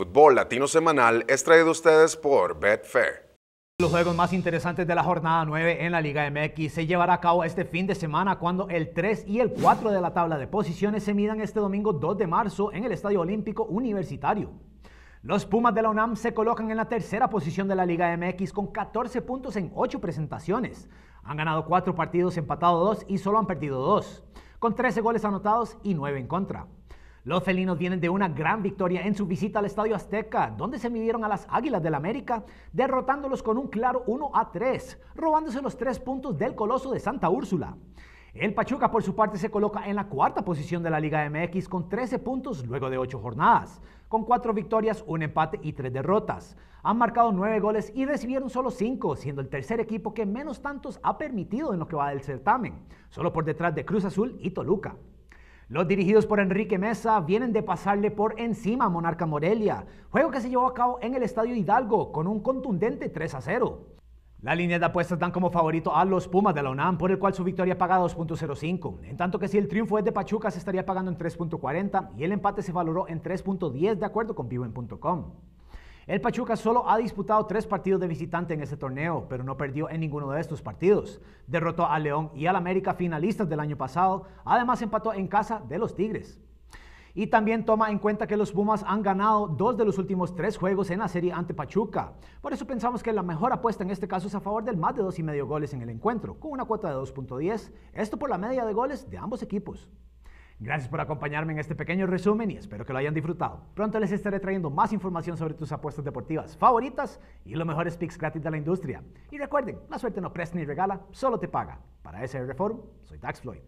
Fútbol Latino Semanal es traído a ustedes por Betfair. Los juegos más interesantes de la jornada 9 en la Liga MX se llevará a cabo este fin de semana cuando el 3 y el 4 de la tabla de posiciones se midan este domingo 2 de marzo en el Estadio Olímpico Universitario. Los Pumas de la UNAM se colocan en la tercera posición de la Liga MX con 14 puntos en 8 presentaciones. Han ganado 4 partidos, empatado 2 y solo han perdido 2, con 13 goles anotados y 9 en contra. Los felinos vienen de una gran victoria en su visita al Estadio Azteca, donde se midieron a las Águilas del América, derrotándolos con un claro 1 a 3, robándose los tres puntos del Coloso de Santa Úrsula. El Pachuca, por su parte, se coloca en la cuarta posición de la Liga MX con 13 puntos luego de 8 jornadas, con 4 victorias, un empate y 3 derrotas. Han marcado 9 goles y recibieron solo 5, siendo el tercer equipo que menos tantos ha permitido en lo que va del certamen, solo por detrás de Cruz Azul y Toluca. Los dirigidos por Enrique Mesa vienen de pasarle por encima a Monarca Morelia, juego que se llevó a cabo en el Estadio Hidalgo con un contundente 3 a 0. La línea de apuestas dan como favorito a los Pumas de la UNAM, por el cual su victoria paga 2.05. En tanto que si el triunfo es de Pachuca, se estaría pagando en 3.40 y el empate se valoró en 3.10 de acuerdo con Vivo el Pachuca solo ha disputado tres partidos de visitante en este torneo, pero no perdió en ninguno de estos partidos. Derrotó a León y al América finalistas del año pasado, además empató en casa de los Tigres. Y también toma en cuenta que los Pumas han ganado dos de los últimos tres juegos en la serie ante Pachuca. Por eso pensamos que la mejor apuesta en este caso es a favor del más de dos y medio goles en el encuentro, con una cuota de 2.10, esto por la media de goles de ambos equipos. Gracias por acompañarme en este pequeño resumen y espero que lo hayan disfrutado. Pronto les estaré trayendo más información sobre tus apuestas deportivas favoritas y los mejores picks gratis de la industria. Y recuerden, la suerte no presta ni regala, solo te paga. Para SR Reform, soy Dax Floyd.